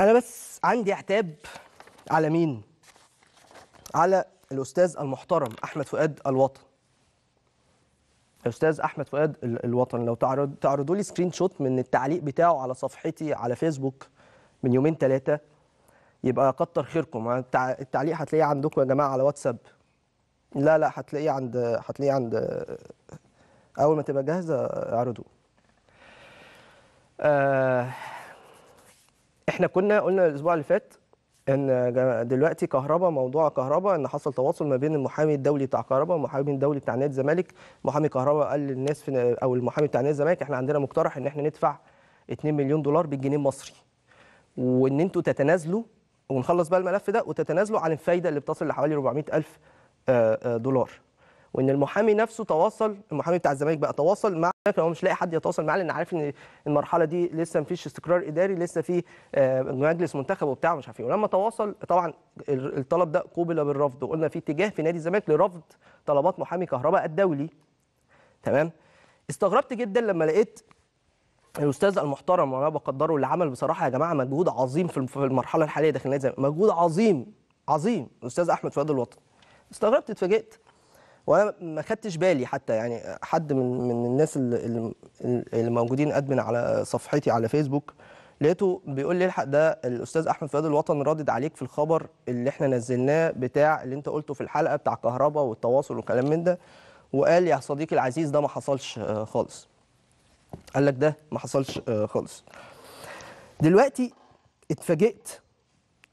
انا بس عندي عتاب على مين على الاستاذ المحترم احمد فؤاد الوطن الاستاذ احمد فؤاد الوطن لو تعرض تعرضوا لي سكرين شوت من التعليق بتاعه على صفحتي على فيسبوك من يومين ثلاثه يبقى كتر خيركم التعليق هتلاقيه عندكم يا جماعه على واتساب لا لا هتلاقيه عند هتلاقيه عند اول ما تبقى جاهزه اعرضوه آه احنا كنا قلنا الاسبوع اللي فات ان دلوقتي كهرباء موضوع كهرباء ان حصل تواصل ما بين المحامي الدولي بتاع كهرباء والمحامي الدولي بتاع نادي الزمالك محامي كهرباء قال للناس في او المحامي بتاع نادي الزمالك احنا عندنا مقترح ان احنا ندفع 2 مليون دولار بالجنيه المصري وان انتوا تتنازلوا ونخلص بقى الملف ده وتتنازلوا عن الفايده اللي بتصل لحوالي 400000 آه، آه، دولار وان المحامي نفسه تواصل المحامي بتاع الزمالك بقى تواصل مع هو مش لاقي حد يتواصل معاه لان عارف ان المرحله دي لسه مفيش استقرار اداري لسه في آه، مجلس منتخب وبتاع مش عارف ايه ولما تواصل طبعا الطلب ده قوبل بالرفض وقلنا في اتجاه في نادي الزمالك لرفض طلبات محامي كهرباء الدولي تمام استغربت جدا لما لقيت الاستاذ المحترم وانا بقدره اللي عمل بصراحه يا جماعه مجهود عظيم في المرحله الحاليه داخل النادي مجهود عظيم عظيم الاستاذ احمد فؤاد الوطن استغربت اتفاجئت وانا ما خدتش بالي حتى يعني حد من من الناس اللي, اللي موجودين ادمن على صفحتي على فيسبوك لقيته بيقول لي الحق ده الاستاذ احمد فؤاد الوطن رادد عليك في الخبر اللي احنا نزلناه بتاع اللي انت قلته في الحلقه بتاع كهرباء والتواصل وكلام من ده وقال يا صديقي العزيز ده ما حصلش آه، خالص قال لك ده ما حصلش آه، خالص دلوقتي اتفاجئت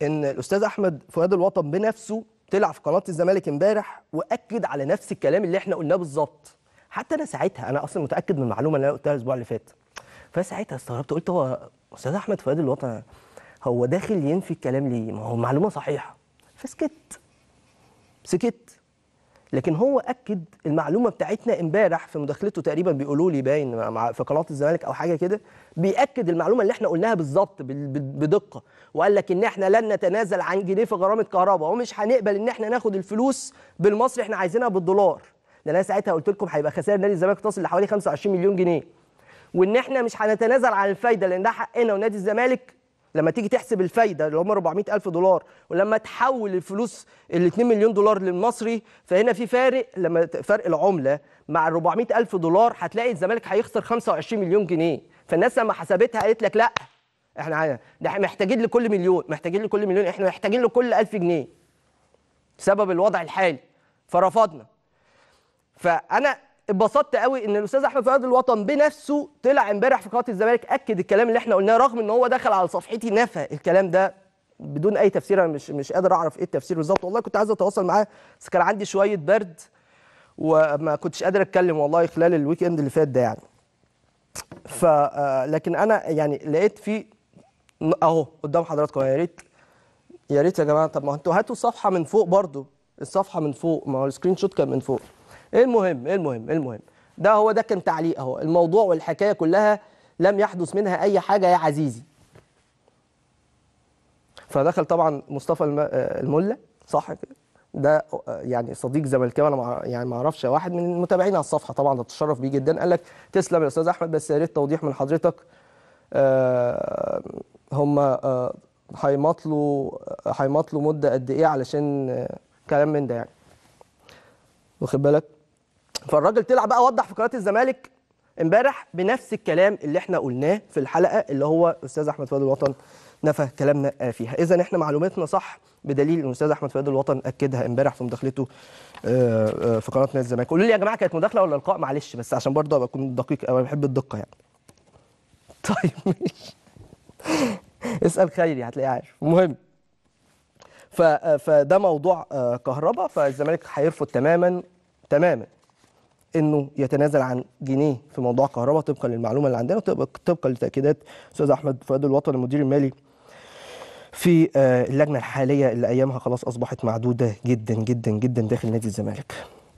ان الاستاذ احمد فؤاد الوطن بنفسه طلع في قناه الزمالك امبارح واكد على نفس الكلام اللي احنا قلناه بالظبط حتى انا ساعتها انا اصلا متاكد من المعلومه اللي انا قلتها الاسبوع اللي فات فساعتها استغربت قلت هو استاذ احمد فؤاد الوطني هو داخل ينفي الكلام ليه ما هو المعلومه صحيحه فسكت سكت لكن هو اكد المعلومه بتاعتنا امبارح في مداخلته تقريبا بيقولوا لي باين في قناه الزمالك او حاجه كده بياكد المعلومه اللي احنا قلناها بالظبط بدقه وقال لك ان احنا لن نتنازل عن جنيه في غرامه كهرباء ومش هنقبل ان احنا ناخد الفلوس بالمصري احنا عايزينها بالدولار ده انا ساعتها قلت لكم هيبقى خسائر نادي الزمالك تصل لحوالي 25 مليون جنيه وان احنا مش هنتنازل عن الفايده لان ده حقنا ونادي الزمالك لما تيجي تحسب الفايده اللي هم 400000 دولار ولما تحول الفلوس ال 2 مليون دولار للمصري فهنا في فارق لما فرق العمله مع ال 400000 دولار هتلاقي الزمالك هيخسر 25 مليون جنيه فالناس لما حسبتها قالت لك لا احنا ده محتاجين لكل مليون محتاجين لكل مليون احنا محتاجين لكل 1000 جنيه بسبب الوضع الحالي فرفضنا فانا اتبسطت قوي ان الاستاذ احمد فؤاد الوطن بنفسه طلع امبارح في قناه الزمالك اكد الكلام اللي احنا قلناه رغم ان هو دخل على صفحتي نفى الكلام ده بدون اي تفسير انا مش مش قادر اعرف ايه التفسير بالظبط والله كنت عايز اتواصل معاه بس كان عندي شويه برد وما كنتش قادر اتكلم والله خلال الويك اند اللي فات ده يعني ف آه، لكن انا يعني لقيت في اهو قدام حضراتكم يا ريت يا ريت يا جماعه طب ما انتوا هاتوا صفحه من فوق برضو الصفحه من فوق ما هو السكرين شوت كان من فوق المهم المهم المهم ده هو ده كان تعليق اهو الموضوع والحكايه كلها لم يحدث منها اي حاجه يا عزيزي فدخل طبعا مصطفى آه، الملا صح كده ده آه، يعني صديق زملكاوي انا يعني ما اعرفش واحد من المتابعين على الصفحه طبعا اتشرف بيه جدا قال لك تسلم يا استاذ احمد بس يا ريت توضيح من حضرتك آه، هم هيمطلوا هيمطلوا مده قد ايه علشان كلام من ده يعني واخد بالك فالراجل طلع بقى وضح في قناه الزمالك امبارح بنفس الكلام اللي احنا قلناه في الحلقه اللي هو استاذ احمد فؤاد الوطن نفى كلامنا فيها اذا احنا معلوماتنا صح بدليل ان الاستاذ احمد فؤاد الوطن اكدها امبارح في مداخلته آه، آه، في قناه نادي الزمالك قولوا لي يا جماعه كانت مداخله ولا لقاء معلش بس عشان برضه ابقى اكون دقيق انا بحب الدقه يعني طيب ماشي اسال خيري هتلاقيه عارف المهم آه، فده موضوع كهرباء فالزمالك هيرفض تماما تماما انه يتنازل عن جنيه في موضوع كهرباء طبقا للمعلومه اللي عندنا طبقا لتاكيدات استاذ احمد فؤاد الوطن المدير المالي في آه، اللجنه الحاليه اللي ايامها خلاص اصبحت معدوده جدا جدا جدا داخل نادي الزمالك